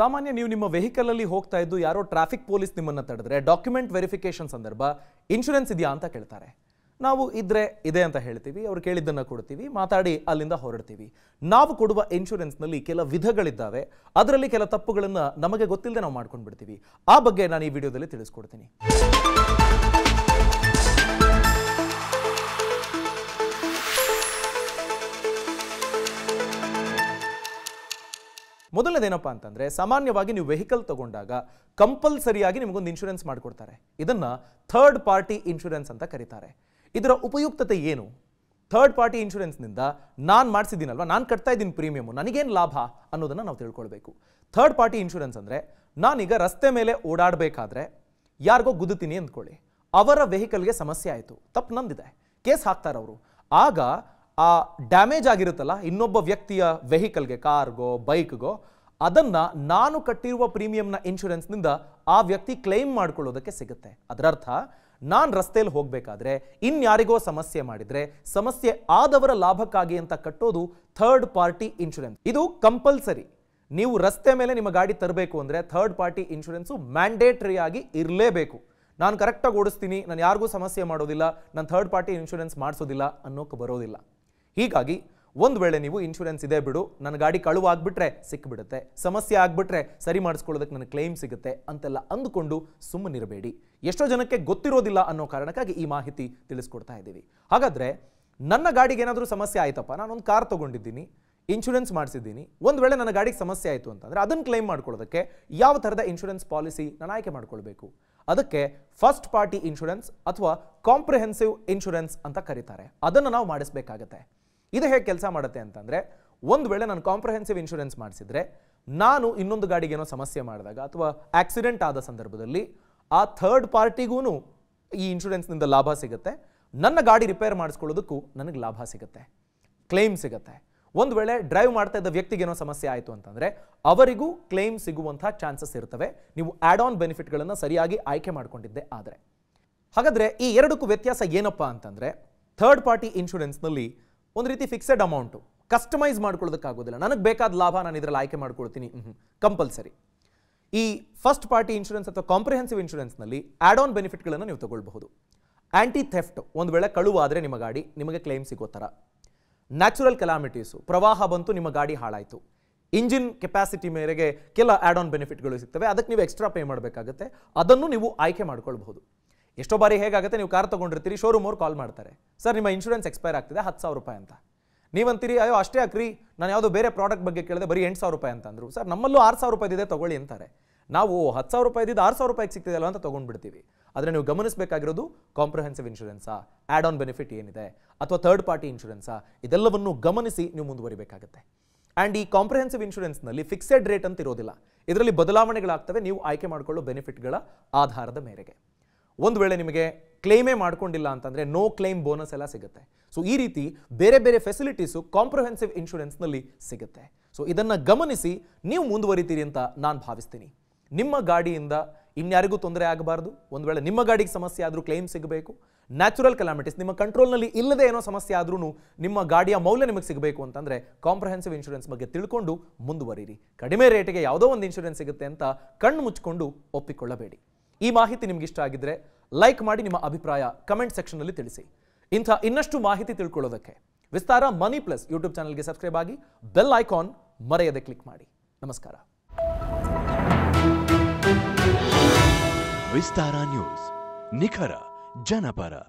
ಸಾಮಾನ್ಯ ನೀವು ನಿಮ್ಮ ವೆಹಿಕಲ್ ಅಲ್ಲಿ ಹೋಗ್ತಾ ಇದ್ದು ಯಾರೋ ಟ್ರಾಫಿಕ್ ಪೊಲೀಸ್ ನಿಮ್ಮನ್ನು ತಡೆದ್ರೆ ಡಾಕ್ಯುಮೆಂಟ್ ವೆರಿಫಿಕೇಶನ್ ಸಂದರ್ಭ ಇನ್ಶೂರೆನ್ಸ್ ಇದೆಯಾ ಅಂತ ಕೇಳ್ತಾರೆ ನಾವು ಇದ್ರೆ ಇದೆ ಅಂತ ಹೇಳ್ತೀವಿ ಅವ್ರು ಕೇಳಿದ್ದನ್ನು ಕೊಡ್ತೀವಿ ಮಾತಾಡಿ ಅಲ್ಲಿಂದ ಹೊರಡ್ತೀವಿ ನಾವು ಕೊಡುವ ಇನ್ಶೂರೆನ್ಸ್ನಲ್ಲಿ ಕೆಲ ವಿಧಗಳಿದ್ದಾವೆ ಅದರಲ್ಲಿ ಕೆಲ ತಪ್ಪುಗಳನ್ನು ನಮಗೆ ಗೊತ್ತಿಲ್ಲದೆ ನಾವು ಮಾಡ್ಕೊಂಡು ಬಿಡ್ತೀವಿ ಆ ಬಗ್ಗೆ ನಾನು ಈ ವಿಡಿಯೋದಲ್ಲಿ ತಿಳಿಸ್ಕೊಡ್ತೀನಿ ಮೊದಲನೇದೇನಪ್ಪ ಅಂತಂದ್ರೆ ಸಾಮಾನ್ಯವಾಗಿ ನೀವು ವೆಹಿಕಲ್ ತಗೊಂಡಾಗ ಕಂಪಲ್ಸರಿಯಾಗಿ ನಿಮಗೊಂದು ಇನ್ಶೂರೆನ್ಸ್ ಮಾಡಿಕೊಡ್ತಾರೆ ಇದನ್ನ ಥರ್ಡ್ ಪಾರ್ಟಿ ಇನ್ಶೂರೆನ್ಸ್ ಅಂತ ಕರೀತಾರೆ ಇದರ ಉಪಯುಕ್ತತೆ ಏನು ಥರ್ಡ್ ಪಾರ್ಟಿ ನಿಂದ ನಾನು ಮಾಡಿಸಿದ್ದೀನಲ್ವ ನಾನು ಕಟ್ತಾ ಇದ್ದೀನಿ ಪ್ರೀಮಿಯಮು ನನಗೇನು ಲಾಭ ಅನ್ನೋದನ್ನ ನಾವು ತಿಳ್ಕೊಳ್ಬೇಕು ಥರ್ಡ್ ಪಾರ್ಟಿ ಇನ್ಶೂರೆನ್ಸ್ ಅಂದ್ರೆ ನಾನೀಗ ರಸ್ತೆ ಮೇಲೆ ಓಡಾಡಬೇಕಾದ್ರೆ ಯಾರಿಗೋ ಗುದ್ದುತ್ತೀನಿ ಅಂದ್ಕೊಳ್ಳಿ ಅವರ ವೆಹಿಕಲ್ಗೆ ಸಮಸ್ಯೆ ಆಯಿತು ತಪ್ಪು ನಂದಿದೆ ಕೇಸ್ ಹಾಕ್ತಾರೆ ಅವರು ಆಗ ಆ ಡ್ಯಾಮೇಜ್ ಆಗಿರುತ್ತಲ್ಲ ಇನ್ನೊಬ್ಬ ವ್ಯಕ್ತಿಯ ವೆಹಿಕಲ್ಗೆ ಕಾರ್ಗೋ ಬೈಕ್ಗೋ ಅದನ್ನು ನಾನು ಕಟ್ಟಿರುವ ಪ್ರೀಮಿಯಂನ ಇನ್ಶೂರೆನ್ಸ್ನಿಂದ ಆ ವ್ಯಕ್ತಿ ಕ್ಲೈಮ್ ಮಾಡ್ಕೊಳ್ಳೋದಕ್ಕೆ ಸಿಗುತ್ತೆ ಅದರರ್ಥ ನಾನು ರಸ್ತೆಯಲ್ಲಿ ಹೋಗಬೇಕಾದ್ರೆ ಇನ್ಯಾರಿಗೋ ಸಮಸ್ಯೆ ಮಾಡಿದರೆ ಸಮಸ್ಯೆ ಆದವರ ಲಾಭಕ್ಕಾಗಿ ಅಂತ ಕಟ್ಟೋದು ಥರ್ಡ್ ಪಾರ್ಟಿ ಇನ್ಶೂರೆನ್ಸ್ ಇದು ಕಂಪಲ್ಸರಿ ನೀವು ರಸ್ತೆ ಮೇಲೆ ನಿಮ್ಮ ಗಾಡಿ ತರಬೇಕು ಅಂದರೆ ಥರ್ಡ್ ಪಾರ್ಟಿ ಇನ್ಶೂರೆನ್ಸು ಮ್ಯಾಂಡೇಟ್ರಿಯಾಗಿ ಇರಲೇಬೇಕು ನಾನು ಕರೆಕ್ಟಾಗಿ ಓಡಿಸ್ತೀನಿ ನಾನು ಯಾರಿಗೂ ಸಮಸ್ಯೆ ಮಾಡೋದಿಲ್ಲ ನಾನು ಥರ್ಡ್ ಪಾರ್ಟಿ ಇನ್ಶೂರೆನ್ಸ್ ಮಾಡಿಸೋದಿಲ್ಲ ಅನ್ನೋಕ್ಕೆ ಬರೋದಿಲ್ಲ ಹೀಗಾಗಿ ಒಂದು ವೇಳೆ ನೀವು ಇನ್ಶೂರೆನ್ಸ್ ಇದೆ ಬಿಡು ನನ್ನ ಗಾಡಿ ಕಳುವಾಗ್ಬಿಟ್ರೆ ಆಗಿಬಿಟ್ರೆ ಸಿಕ್ಕಿಬಿಡುತ್ತೆ ಸಮಸ್ಯೆ ಆಗಿಬಿಟ್ರೆ ಸರಿ ಮಾಡಿಸ್ಕೊಳ್ಳೋದಕ್ಕೆ ನನಗೆ ಕ್ಲೈಮ್ ಸಿಗುತ್ತೆ ಅಂತೆಲ್ಲ ಅಂದುಕೊಂಡು ಸುಮ್ಮನಿರಬೇಡಿ ಎಷ್ಟೋ ಜನಕ್ಕೆ ಗೊತ್ತಿರೋದಿಲ್ಲ ಅನ್ನೋ ಕಾರಣಕ್ಕಾಗಿ ಈ ಮಾಹಿತಿ ತಿಳಿಸ್ಕೊಡ್ತಾ ಇದ್ದೀವಿ ಹಾಗಾದರೆ ನನ್ನ ಗಾಡಿಗೆ ಏನಾದರೂ ಸಮಸ್ಯೆ ಆಯ್ತಪ್ಪ ಒಂದು ಕಾರ್ ತೊಗೊಂಡಿದ್ದೀನಿ ಇನ್ಶೂರೆನ್ಸ್ ಮಾಡಿಸಿದ್ದೀನಿ ಒಂದು ವೇಳೆ ನನ್ನ ಗಾಡಿಗೆ ಸಮಸ್ಯೆ ಆಯಿತು ಅಂತಂದರೆ ಅದನ್ನು ಕ್ಲೈಮ್ ಮಾಡ್ಕೊಳ್ಳೋದಕ್ಕೆ ಯಾವ ಥರದ ಇನ್ಶೂರೆನ್ಸ್ ಪಾಲಿಸಿ ನಾನು ಆಯ್ಕೆ ಮಾಡ್ಕೊಳ್ಬೇಕು ಅದಕ್ಕೆ ಫಸ್ಟ್ ಪಾರ್ಟಿ ಇನ್ಶೂರೆನ್ಸ್ ಅಥವಾ ಕಾಂಪ್ರಿಹೆನ್ಸಿವ್ ಇನ್ಶೂರೆನ್ಸ್ ಅಂತ ಕರೀತಾರೆ ಅದನ್ನು ನಾವು ಮಾಡಿಸ್ಬೇಕಾಗತ್ತೆ ಇದು ಹೇಗೆ ಕೆಲಸ ಮಾಡುತ್ತೆ ಅಂತಂದರೆ ಒಂದು ವೇಳೆ ನಾನು ಕಾಂಪ್ರಹೆನ್ಸಿವ್ ಇನ್ಶೂರೆನ್ಸ್ ಮಾಡಿಸಿದ್ರೆ ನಾನು ಇನ್ನೊಂದು ಗಾಡಿಗೆ ಏನೋ ಸಮಸ್ಯೆ ಮಾಡಿದಾಗ ಅಥವಾ ಆಕ್ಸಿಡೆಂಟ್ ಆದ ಸಂದರ್ಭದಲ್ಲಿ ಆ ಥರ್ಡ್ ಪಾರ್ಟಿಗೂ ಈ ಇನ್ಶೂರೆನ್ಸ್ನಿಂದ ಲಾಭ ಸಿಗುತ್ತೆ ನನ್ನ ಗಾಡಿ ರಿಪೇರ್ ಮಾಡಿಸ್ಕೊಳ್ಳೋದಕ್ಕೂ ನನಗೆ ಲಾಭ ಸಿಗುತ್ತೆ ಕ್ಲೇಮ್ ಸಿಗುತ್ತೆ ಒಂದು ವೇಳೆ ಡ್ರೈವ್ ಮಾಡ್ತಾ ಇದ್ದ ವ್ಯಕ್ತಿಗೇನೋ ಸಮಸ್ಯೆ ಆಯಿತು ಅಂತಂದರೆ ಅವರಿಗೂ ಕ್ಲೇಮ್ ಸಿಗುವಂಥ ಚಾನ್ಸಸ್ ಇರ್ತವೆ ನೀವು ಆ್ಯಡ್ ಆನ್ ಬೆನಿಫಿಟ್ಗಳನ್ನು ಸರಿಯಾಗಿ ಆಯ್ಕೆ ಮಾಡಿಕೊಂಡಿದ್ದೆ ಆದರೆ ಹಾಗಾದರೆ ಈ ಎರಡಕ್ಕೂ ವ್ಯತ್ಯಾಸ ಏನಪ್ಪ ಅಂತಂದರೆ ಥರ್ಡ್ ಪಾರ್ಟಿ ಇನ್ಶೂರೆನ್ಸ್ನಲ್ಲಿ ಒಂದು ರೀತಿ ಫಿಕ್ಸೆಡ್ ಅಮೌಂಟು ಕಸ್ಟಮೈಸ್ ಮಾಡ್ಕೊಳ್ಳೋದಕ್ಕಾಗೋದಿಲ್ಲ ನನಗೆ ಬೇಕಾದ ಲಾಭ ನಾನು ಇದರಲ್ಲಿ ಆಯ್ಕೆ ಮಾಡ್ಕೊಳ್ತೀನಿ ಕಂಪಲ್ಸರಿ ಈ ಫಸ್ಟ್ ಪಾರ್ಟಿ ಇನ್ಶೂರೆನ್ಸ್ ಅಥವಾ ಕಾಂಪ್ರಿಹೆನ್ಸಿವ್ ಇನ್ಶೂರೆನ್ಸ್ನಲ್ಲಿ ಆ್ಯಡ್ ಆನ್ ಬೆನಿಫಿಟ್ಗಳನ್ನು ನೀವು ತಗೊಳ್ಬಹುದು ಆ್ಯಂಟಿ ಥೆಫ್ಟ್ ಒಂದು ವೇಳೆ ಕಳುವಾದರೆ ನಿಮ್ಮ ಗಾಡಿ ನಿಮಗೆ ಕ್ಲೇಮ್ ಸಿಗೋ ಥರ ನ್ಯಾಚುರಲ್ ಕೆಲಾಮಿಟೀಸು ಪ್ರವಾಹ ಬಂತು ನಿಮ್ಮ ಗಾಡಿ ಹಾಳಾಯಿತು ಇಂಜಿನ್ ಕೆಪಾಸಿಟಿ ಮೇರೆಗೆ ಕೆಲ ಆ್ಯಡ್ ಆನ್ ಬೆನಿಫಿಟ್ಗಳು ಸಿಗ್ತವೆ ಅದಕ್ಕೆ ನೀವು ಎಕ್ಸ್ಟ್ರಾ ಪೇ ಮಾಡಬೇಕಾಗುತ್ತೆ ಅದನ್ನು ನೀವು ಆಯ್ಕೆ ಮಾಡ್ಕೊಳ್ಬಹುದು ಎಷ್ಟೋ ಬಾರಿ ಹೇಗಾಗುತ್ತೆ ನೀವು ಕಾರ್ ತೊಗೊಂಡಿರ್ತೀರಿ ಶೋರೂಮ್ ಅವ್ರು ಕಾಲ್ ಮಾಡ್ತಾರೆ ಸರ್ ನಿಮ್ಮ ಇನ್ಶೂರೆನ್ಸ್ ಎಕ್ಸ್ಪೈರ್ ಆಗ್ತಿದೆ ಹತ್ತು ಸಾವಿರ ರೂಪಾಯಿ ಅಂತ ನೀವಂತೀರಿ ಅಯ್ಯೋ ಅಷ್ಟೇ ಅಕ್ರಿ ನಾನು ಯಾವುದೋ ಬೇರೆ ಪ್ರಾಡಕ್ಟ್ ಬಗ್ಗೆ ಕೇಳಿದೆ ಬರೀ ಎಂಟು ಸಾವಿರ ರೂಪಾಯಿ ಅಂತಂದರು ಸರ್ ನಮ್ಮಲ್ಲೂ ಆರು ಸಾವಿರ ರೂಪಾಯಿದಿದೆ ತೊಗೊಳ್ಳಿ ಅಂತಾರೆ ನಾವು ಹತ್ತು ಸಾವಿರ ಇದ್ದಿದ್ದು ಆರು ಸಾವಿರ ರೂಪಾಯಿಗೆ ಅಲ್ಲ ಅಂತ ತೊಗೊಂಡ್ಬಿಡ್ತೀವಿ ಆದರೆ ನೀವು ಗಮನಿಸಬೇಕಾಗಿರೋದು ಕಾಂಪ್ರಹೆನ್ಸಿವ್ ಇನ್ಶೂರೆನ್ಸಾ ಆ್ಯಡ್ ಆನ್ ಬೆನಿಫಿಟ್ ಏನಿದೆ ಅಥವಾ ಥರ್ಡ್ ಪಾರ್ಟಿ ಇನ್ಶೂರೆನ್ಸಾ ಇದೆಲ್ಲವನ್ನು ಗಮನಿಸಿ ನೀವು ಮುಂದುವರಿಬೇಕಾಗುತ್ತೆ ಆ್ಯಂಡ್ ಈ ಕಾಂಪ್ರಹೆನ್ಸಿವ್ ಇನ್ಶೂರೆನ್ಸ್ನಲ್ಲಿ ಫಿಕ್ಸೆಡ್ ರೇಟ್ ಅಂತ ಇರೋದಿಲ್ಲ ಇದರಲ್ಲಿ ಬದಲಾವಣೆಗಳಾಗ್ತವೆ ನೀವು ಆಯ್ಕೆ ಮಾಡಿಕೊಳ್ಳೋ ಬೆನಿಫಿಟ್ಗಳ ಆಧಾರದ ಮೇರೆಗೆ ಒಂದು ವೇಳೆ ನಿಮಗೆ ಕ್ಲೇಮೇ ಮಾಡ್ಕೊಂಡಿಲ್ಲ ಅಂತಂದರೆ ನೋ ಕ್ಲೇಮ್ ಬೋನಸ್ ಎಲ್ಲ ಸಿಗುತ್ತೆ ಸೊ ಈ ರೀತಿ ಬೇರೆ ಬೇರೆ ಫೆಸಿಲಿಟೀಸು ಕಾಂಪ್ರಹೆನ್ಸಿವ್ ಇನ್ಶೂರೆನ್ಸ್ನಲ್ಲಿ ಸಿಗುತ್ತೆ ಸೊ ಇದನ್ನು ಗಮನಿಸಿ ನೀವು ಮುಂದುವರಿತೀರಿ ಅಂತ ನಾನು ಭಾವಿಸ್ತೀನಿ ನಿಮ್ಮ ಗಾಡಿಯಿಂದ ಇನ್ಯಾರಿಗೂ ತೊಂದರೆ ಆಗಬಾರ್ದು ಒಂದು ವೇಳೆ ನಿಮ್ಮ ಗಾಡಿಗೆ ಸಮಸ್ಯೆ ಆದರೂ ಕ್ಲೇಮ್ ಸಿಗಬೇಕು ನ್ಯಾಚುರಲ್ ಕೆಲಾಮಿಟೀಸ್ ನಿಮ್ಮ ಕಂಟ್ರೋಲ್ನಲ್ಲಿ ಇಲ್ಲದೆ ಏನೋ ಸಮಸ್ಯೆ ಆದ್ರೂ ನಿಮ್ಮ ಗಾಡಿಯ ಮೌಲ್ಯ ನಿಮಗೆ ಸಿಗಬೇಕು ಅಂತಂದರೆ ಕಾಂಪ್ರಹೆನ್ಸಿವ್ ಇನ್ಶೂರೆನ್ಸ್ ಬಗ್ಗೆ ತಿಳ್ಕೊಂಡು ಮುಂದುವರಿರಿ ಕಡಿಮೆ ರೇಟಿಗೆ ಯಾವುದೋ ಒಂದು ಇನ್ಶೂರೆನ್ಸ್ ಸಿಗುತ್ತೆ ಅಂತ ಕಣ್ಣು ಮುಚ್ಚಿಕೊಂಡು ಒಪ್ಪಿಕೊಳ್ಳಬೇಡಿ ಈ ಮಾಹಿತಿ ಇಷ್ಟ ಆಗಿದ್ರೆ ಲೈಕ್ ಮಾಡಿ ನಿಮ್ಮ ಅಭಿಪ್ರಾಯ ಕಮೆಂಟ್ ಅಲ್ಲಿ ತಿಳಿಸಿ ಇಂಥ ಇನ್ನಷ್ಟು ಮಾಹಿತಿ ತಿಳ್ಕೊಳ್ಳೋದಕ್ಕೆ ವಿಸ್ತಾರ ಮನಿ ಪ್ಲಸ್ ಯೂಟ್ಯೂಬ್ ಚಾನಲ್ಗೆ ಸಬ್ಸ್ಕ್ರೈಬ್ ಆಗಿ ಬೆಲ್ ಐಕಾನ್ ಮರೆಯದೆ ಕ್ಲಿಕ್ ಮಾಡಿ ನಮಸ್ಕಾರ ವಿಸ್ತಾರ ನ್ಯೂಸ್ ನಿಖರ ಜನಪರ